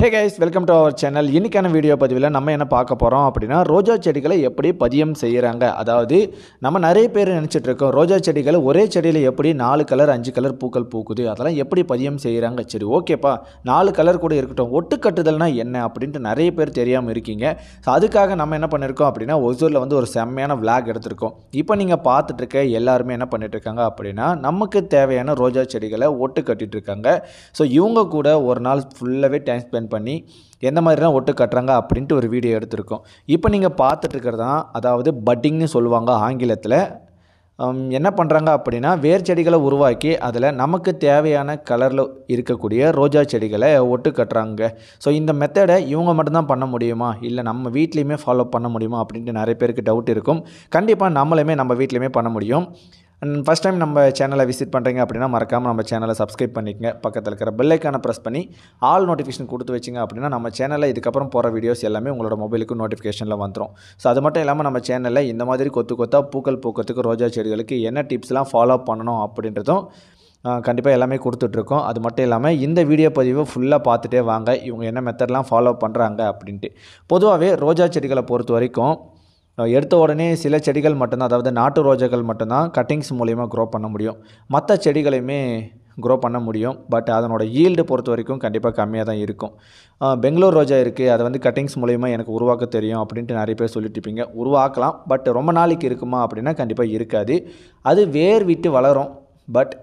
hey guys welcome to our channel இன்றைக்கான video பதிவில் நம்ம என்ன பார்க்க போகிறோம் அப்படின்னா ரோஜா செடிகளை எப்படி பதியம் செய்கிறாங்க அதாவது நம்ம நிறைய பேர் நினச்சிட்ருக்கோம் ரோஜா செடிகளை ஒரே செடியில் எப்படி நாலு கலர் அஞ்சு கலர் பூக்கள் பூக்குது அதெல்லாம் எப்படி பதியம் செய்கிறாங்க சரி ஓகேப்பா நாலு கலர் கூட இருக்கட்டும் ஒட்டுக்கட்டுதல்னா என்ன அப்படின்ட்டு நிறைய பேர் தெரியாமல் இருக்கீங்க ஸோ அதுக்காக நம்ம என்ன பண்ணியிருக்கோம் அப்படின்னா ஒசூரில் வந்து ஒரு செம்மையான விளாக் எடுத்திருக்கோம் இப்போ நீங்கள் பார்த்துட்ருக்க எல்லாருமே என்ன பண்ணிட்டுருக்காங்க அப்படின்னா நமக்கு தேவையான ரோஜா செடிகளை ஒட்டு இருக்காங்க ஸோ இவங்க கூட ஒரு நாள் ஃபுல்லாகவே டைம் ஸ்பெண்ட் மென்ஷன் பண்ணி எந்த மாதிரிலாம் ஒட்டு கட்டுறாங்க அப்படின்ட்டு ஒரு வீடியோ எடுத்திருக்கோம் இப்போ நீங்கள் பார்த்துட்டு தான் அதாவது பட்டிங்னு சொல்லுவாங்க ஆங்கிலத்தில் என்ன பண்ணுறாங்க அப்படின்னா வேர் செடிகளை உருவாக்கி அதில் நமக்கு தேவையான கலரில் இருக்கக்கூடிய ரோஜா செடிகளை ஒட்டு கட்டுறாங்க ஸோ இந்த மெத்தடை இவங்க மட்டும்தான் பண்ண முடியுமா இல்லை நம்ம வீட்லேயுமே ஃபாலோ பண்ண முடியுமா அப்படின்ட்டு நிறைய பேருக்கு டவுட் இருக்கும் கண்டிப்பாக நம்மளுமே நம்ம வீட்லேயுமே பண்ண முடியும் அண்ட் ஃபஸ்ட் டைம் நம்ம சேனலை விசிட் பண்ணுறீங்க அப்படின்னா மறக்காமல் நம்ம சேனலை சப்ஸ்கிரைப் பண்ணிக்கங்க பக்கத்தில் இருக்கிற பெல்லைக்கான ப்ரெஸ் பண்ணி ஆல் நோட்டிஃபிகேஷன் கொடுத்து வச்சிங்க அப்படின்னா நம்ம சேனலில் இதுக்கப்புறம் போகிற வீடியோஸ் எல்லாமே உங்களோட மொபைலுக்கு நோட்டிஃபிகேஷனில் வந்துடும் ஸோ அது மட்டும் இல்லாமல் நம்ம சேனலில் இந்த மாதிரி கொத்து கொத்தாக பூக்கள் பூக்கிறதுக்கு ரோஜா செடிகளுக்கு என்ன டிப்ஸ்லாம் ஃபாலோ பண்ணணும் அப்படின்றதும் கண்டிப்பாக எல்லாமே கொடுத்துட்ருக்கோம் அது மட்டும் இல்லாமல் இந்த வீடியோ பதிவை ஃபுல்லாக பார்த்துட்டே வாங்க இவங்க என்ன மெத்தட்லாம் ஃபாலோ பண்ணுறாங்க அப்படின்ட்டு பொதுவாகவே ரோஜா செடிகளை பொறுத்த வரைக்கும் எடுத்த உடனே சில செடிகள் மட்டும்தான் அதாவது நாட்டு ரோஜாக்கள் மட்டும்தான் கட்டிங்ஸ் மூலயமா க்ரோ பண்ண முடியும் மற்ற செடிகளையுமே க்ரோ பண்ண முடியும் பட் அதனோட ஈல்டு பொறுத்த வரைக்கும் கண்டிப்பாக கம்மியாக தான் இருக்கும் பெங்களூர் ரோஜா இருக்குது அதை வந்து கட்டிங்ஸ் மூலயமா எனக்கு உருவாக்க தெரியும் அப்படின்ட்டு நிறைய பேர் சொல்லிட்டு இருப்பீங்க உருவாக்கலாம் பட் ரொம்ப நாளைக்கு இருக்குமா அப்படின்னா கண்டிப்பாக இருக்காது அது வேர் விட்டு வளரும் பட்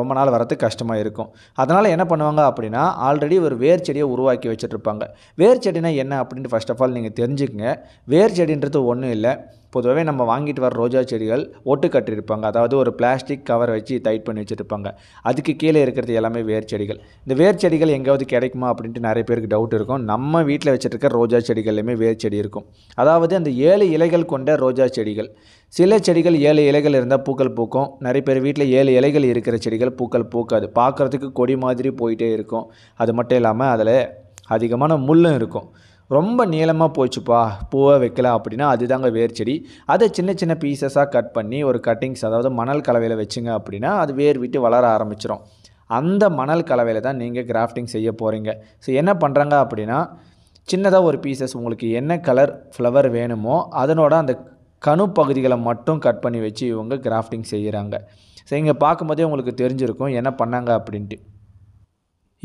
ரொம்ப நாள் வரத்துக்கு கஷ்டமாக இருக்கும் அதனால் என்ன பண்ணுவாங்க அப்படின்னா ஆல்ரெடி ஒரு வேர் செடியை உருவாக்கி வச்சுட்ருப்பாங்க வேர் செடினா என்ன அப்படின்ட்டு ஃபஸ்ட் ஆஃப் ஆல் நீங்கள் தெரிஞ்சுக்கங்க வேர் செடின்றது ஒன்றும் இல்லை பொதுவாகவே நம்ம வாங்கிட்டு வர ரோஜா செடிகள் ஒட்டுக்கட்டிருப்பாங்க அதாவது ஒரு பிளாஸ்டிக் கவர் வச்சு டைட் பண்ணி வச்சுருப்பாங்க அதுக்கு கீழே இருக்கிறது எல்லாமே வேர் செடிகள் இந்த வேர் செடிகள் எங்கேயாவது கிடைக்குமா அப்படின்ட்டு நிறைய பேருக்கு டவுட் இருக்கும் நம்ம வீட்டில் வச்சுருக்க ரோஜா செடிகள்லையுமே வேர் செடி இருக்கும் அதாவது அந்த ஏழு இலைகள் கொண்ட ரோஜா செடிகள் சில செடிகள் ஏழு இலைகள் இருந்தால் பூக்கள் பூக்கும் நிறைய பேர் வீட்டில் ஏழு இலைகள் இருக்கிற செடிகள் பூக்கள் பூக்காது பார்க்குறதுக்கு கொடி மாதிரி போயிட்டே இருக்கும் அது மட்டும் இல்லாமல் அதில் அதிகமான முள்ளும் இருக்கும் ரொம்ப நீளமாக போச்சுப்பா பூவை வைக்கல அப்படின்னா அதுதாங்க வேர் செடி அதை சின்ன சின்ன பீசஸாக கட் பண்ணி ஒரு கட்டிங்ஸ் அதாவது மணல் கலவையில் வச்சுங்க அப்படின்னா அது வேர் விட்டு வளர ஆரம்பிச்சிடும் அந்த மணல் கலவையில் தான் நீங்கள் கிராஃப்டிங் செய்ய போகிறீங்க ஸோ என்ன பண்ணுறாங்க அப்படின்னா சின்னதாக ஒரு பீசஸ் உங்களுக்கு என்ன கலர் ஃப்ளவர் வேணுமோ அதனோட அந்த கணு பகுதிகளை மட்டும் கட் பண்ணி வச்சு இவங்க கிராஃப்டிங் செய்கிறாங்க ஸோ இங்கே பார்க்கும்போதே உங்களுக்கு தெரிஞ்சிருக்கும் என்ன பண்ணாங்க அப்படின்ட்டு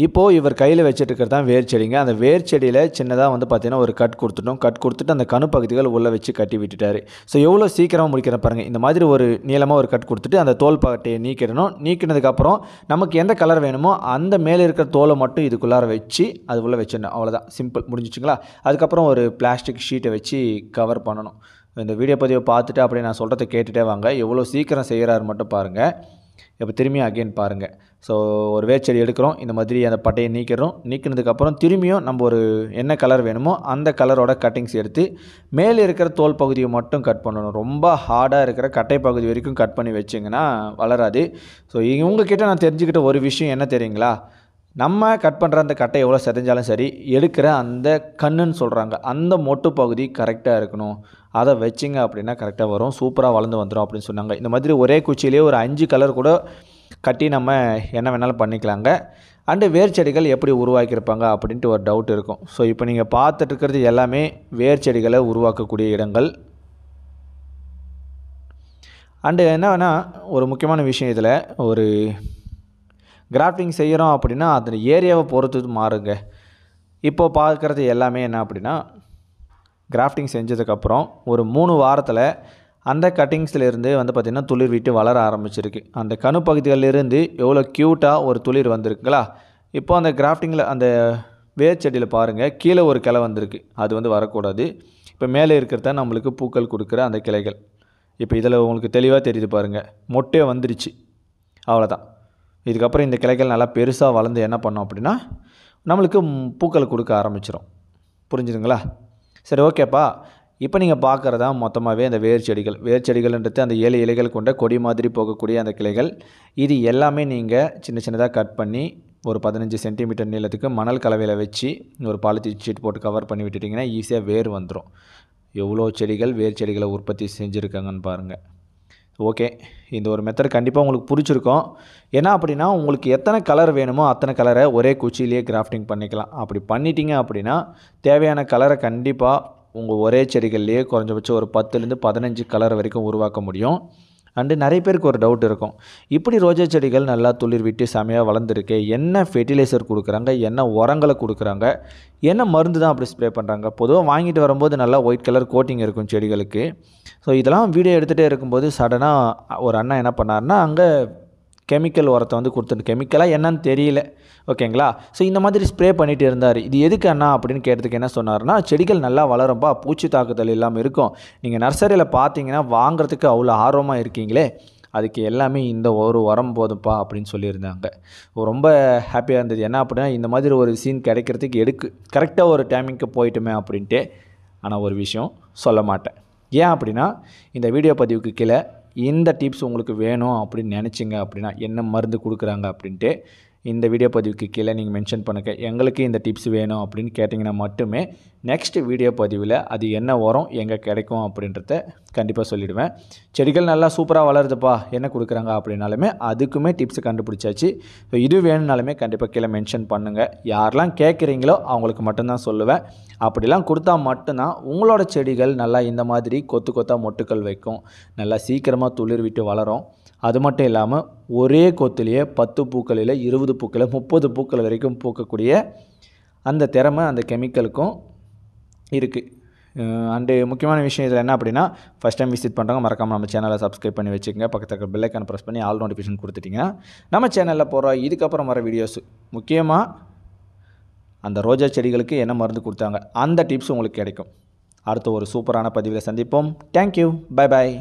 இப்போது இவர் கையில் வச்சுட்டு இருக்கிறது தான் வேர் செடிங்க அந்த வேர் செடியில் சின்னதாக வந்து பார்த்தீங்கன்னா ஒரு கட் கொடுத்துட்டோம் கட் கொடுத்துட்டு அந்த கணு பகுதிகள் உள்ளே வச்சு கட்டி விட்டுட்டார் ஸோ எவ்வளோ சீக்கிரமாக முடிக்கிற பாருங்கள் இந்த மாதிரி ஒரு நீளமாக ஒரு கட் கொடுத்துட்டு அந்த தோல் பாட்டையை நீக்கிடணும் நீக்கினதுக்கப்புறம் நமக்கு எந்த கலர் வேணுமோ அந்த மேலே இருக்கிற தோலை மட்டும் இதுக்குள்ளார வச்சு அது உள்ளே வச்சிடணும் அவ்வளோதான் சிம்பிள் முடிஞ்சிச்சுங்களா அதுக்கப்புறம் ஒரு பிளாஸ்டிக் ஷீட்டை வச்சு கவர் பண்ணணும் இந்த வீடியோ பதிவை பார்த்துட்டு அப்படியே நான் சொல்கிறத கேட்டுகிட்டே வாங்க எவ்வளோ சீக்கிரம் செய்கிறாரு மட்டும் பாருங்கள் இப்போ திரும்பியும் அகெயின் பாருங்கள் ஸோ ஒரு வேர்ச்செடி எடுக்கிறோம் இந்த மாதிரி அந்த பட்டையை நீக்கிறோம் நீக்கினதுக்கப்புறம் திரும்பியும் நம்ம ஒரு என்ன கலர் வேணுமோ அந்த கலரோட கட்டிங்ஸ் எடுத்து மேலே இருக்கிற தோல் பகுதியை மட்டும் கட் பண்ணணும் ரொம்ப ஹார்டாக இருக்கிற கட்டை பகுதி வரைக்கும் கட் பண்ணி வச்சிங்கன்னா வளராது ஸோ இவங்கக்கிட்ட நான் தெரிஞ்சுக்கிட்ட ஒரு விஷயம் என்ன தெரியுங்களா நம்ம கட் பண்ணுற அந்த கட்டை எவ்வளோ செதைஞ்சாலும் சரி எடுக்கிற அந்த கண்ணுன்னு சொல்கிறாங்க அந்த மொட்டு பகுதி கரெக்டாக இருக்கணும் அதை வச்சிங்க அப்படின்னா கரெக்டாக வரும் சூப்பராக வளர்ந்து வந்துடும் அப்படின்னு சொன்னாங்க இந்த மாதிரி ஒரே குச்சியிலே ஒரு அஞ்சு கலர் கூட கட்டி நம்ம என்ன வேணாலும் பண்ணிக்கலாங்க அண்டு வேர் செடிகள் எப்படி உருவாக்கியிருப்பாங்க அப்படின்ட்டு ஒரு டவுட் இருக்கும் ஸோ இப்போ நீங்கள் பார்த்துட்டு இருக்கிறது எல்லாமே வேர் செடிகளை உருவாக்கக்கூடிய இடங்கள் அண்டு என்ன வேணால் ஒரு முக்கியமான விஷயம் இதில் ஒரு கிராஃப்டிங் செய்கிறோம் அப்படின்னா அதன் ஏரியாவை பொறுத்து மாறுங்க இப்போது பார்க்குறது எல்லாமே என்ன அப்படின்னா கிராஃப்டிங் செஞ்சதுக்கப்புறம் ஒரு மூணு வாரத்தில் அந்த கட்டிங்ஸ்லேருந்து வந்து பார்த்திங்கன்னா துளிர் விட்டு வளர ஆரம்பிச்சிருக்கு அந்த கணு பகுதிகளிலிருந்து எவ்வளோ க்யூட்டாக ஒரு துளிர் வந்திருக்குங்களா இப்போ அந்த கிராஃப்டிங்கில் அந்த வேர் செடியில் பாருங்கள் கீழே ஒரு கிளை வந்திருக்கு அது வந்து வரக்கூடாது இப்போ மேலே இருக்கிறத நம்மளுக்கு பூக்கள் கொடுக்குற அந்த கிளைகள் இப்போ இதில் உங்களுக்கு தெளிவாக தெரியுது பாருங்கள் மொட்டையை வந்துருச்சு அவ்வளோதான் இதுக்கப்புறம் இந்த கிளைகள் நல்லா பெருசாக வளர்ந்து என்ன பண்ணோம் அப்படின்னா நம்மளுக்கு பூக்கள் கொடுக்க ஆரம்பிச்சிடும் புரிஞ்சுதுங்களா சரி ஓகேப்பா இப்போ நீங்கள் பார்க்குறதா மொத்தமாகவே அந்த வேர் செடிகள் வேர் செடிகள்ன்றது அந்த ஏழு இலைகள் கொண்ட கொடி மாதிரி போகக்கூடிய அந்த கிளைகள் இது எல்லாமே நீங்கள் சின்ன சின்னதாக கட் பண்ணி ஒரு பதினஞ்சு சென்டிமீட்டர் நீளத்துக்கு மணல் கலவையில் வச்சு ஒரு பாலித்தீன் ஷீட் போட்டு கவர் பண்ணி விட்டுட்டிங்கன்னா ஈஸியாக வேர் வந்துடும் எவ்வளோ செடிகள் வேர் செடிகளை உற்பத்தி செஞ்சுருக்காங்கன்னு பாருங்கள் ஓகே இந்த ஒரு மெத்தட் கண்டிப்பாக உங்களுக்கு பிடிச்சிருக்கும் ஏன்னா அப்படின்னா உங்களுக்கு எத்தனை கலர் வேணுமோ அத்தனை கலரை ஒரே குச்சியிலேயே கிராஃப்டிங் பண்ணிக்கலாம் அப்படி பண்ணிட்டீங்க அப்படின்னா தேவையான கலரை கண்டிப்பாக உங்கள் ஒரே செடிகள்லேயே குறைஞ்சபட்சம் ஒரு பத்துலேருந்து பதினஞ்சு கலர் வரைக்கும் உருவாக்க முடியும் அண்டு நிறைய பேருக்கு ஒரு டவுட் இருக்கும் இப்படி ரோஜா செடிகள் நல்லா துளிர் விட்டு செமையாக வளர்ந்துருக்கு என்ன ஃபெர்டிலைசர் கொடுக்குறாங்க என்ன உரங்களை கொடுக்குறாங்க என்ன மருந்து தான் அப்படி ஸ்ப்ரே பண்ணுறாங்க பொதுவாக வாங்கிட்டு வரும்போது நல்லா ஒயிட் கலர் கோட்டிங் இருக்கும் செடிகளுக்கு ஸோ இதெல்லாம் வீடியோ எடுத்துகிட்டே இருக்கும்போது சடனாக ஒரு அண்ணா என்ன பண்ணார்னா அங்கே கெமிக்கல் உரத்தை வந்து கொடுத்துட்டு கெமிக்கலாக என்னன்னு தெரியல ஓகேங்களா ஸோ இந்த மாதிரி ஸ்ப்ரே பண்ணிகிட்டு இருந்தார் இது எதுக்கு அண்ணா அப்படின்னு கேட்டதுக்கு என்ன சொன்னார்னா செடிகள் நல்லா வளரும்பா பூச்சி தாக்குதல் இல்லாமல் இருக்கும் நீங்கள் நர்சரியில் பார்த்தீங்கன்னா வாங்குறதுக்கு அவ்வளோ ஆர்வமாக இருக்கீங்களே அதுக்கு எல்லாமே இந்த ஒரு உரம் போதும்ப்பா அப்படின்னு சொல்லியிருந்தாங்க ரொம்ப ஹாப்பியாக இருந்தது என்ன அப்படின்னா இந்த மாதிரி ஒரு சீன் கிடைக்கிறதுக்கு எடுக்கு கரெக்டாக ஒரு டைமிங்க்கு போயிட்டுமே அப்படின்ட்டு ஆனால் ஒரு விஷயம் சொல்ல மாட்டேன் ஏன் அப்படின்னா இந்த வீடியோ பதிவுக்கு கீழே இந்த டிப்ஸ் உங்களுக்கு வேணும் அப்படின்னு நினச்சிங்க அப்படின்னா என்ன மருந்து கொடுக்குறாங்க அப்படின்ட்டு இந்த வீடியோ பதிவுக்கு கீழே நீங்கள் மென்ஷன் பண்ணுங்கள் எங்களுக்கு இந்த டிப்ஸ் வேணும் அப்படின்னு கேட்டிங்கன்னா மட்டுமே நெக்ஸ்ட் வீடியோ பதிவில் அது என்ன உரம் எங்கே கிடைக்கும் அப்படின்றத கண்டிப்பாக சொல்லிவிடுவேன் செடிகள் நல்லா சூப்பராக வளருதுப்பா என்ன கொடுக்குறாங்க அப்படின்னாலுமே அதுக்குமே டிப்ஸ் கண்டுபிடிச்சாச்சு ஸோ இது வேணும்னாலுமே கண்டிப்பாக கீழே மென்ஷன் பண்ணுங்கள் யாரெல்லாம் கேட்குறீங்களோ அவங்களுக்கு மட்டும்தான் சொல்லுவேன் அப்படிலாம் கொடுத்தா மட்டும்தான் உங்களோட செடிகள் நல்லா இந்த மாதிரி கொத்து கொத்தாக மொட்டுக்கள் வைக்கும் நல்லா சீக்கிரமாக துளிர் விட்டு வளரும் அது மட்டும் இல்லாமல் ஒரே கொத்துலேயே பத்து பூக்களில் இருபது பூக்களை முப்பது பூக்கள் வரைக்கும் பூக்கக்கூடிய அந்த திறமை அந்த கெமிக்கலுக்கும் இருக்குது அண்டு முக்கியமான விஷயம் இதில் என்ன அப்படின்னா ஃபஸ்ட் டைம் விசிட் பண்ணுறவங்க மறக்காமல் நம்ம சேனலை சப்ஸ்கிரைப் பண்ணி வச்சுக்கோங்க பக்கத்தில் இருக்க பெல்லைக்கான ப்ரெஸ் பண்ணி ஆல் நோட்டிஃபிகேஷன் கொடுத்துட்டிங்கன்னா நம்ம சேனலில் போகிற இதுக்கப்புறம் வர வீடியோஸ் முக்கியமாக அந்த ரோஜா செடிகளுக்கு என்ன மருந்து கொடுத்தாங்க அந்த டிப்ஸ் உங்களுக்கு கிடைக்கும் அடுத்த ஒரு சூப்பரான பதிவில் சந்திப்போம் தேங்க்யூ பை பாய்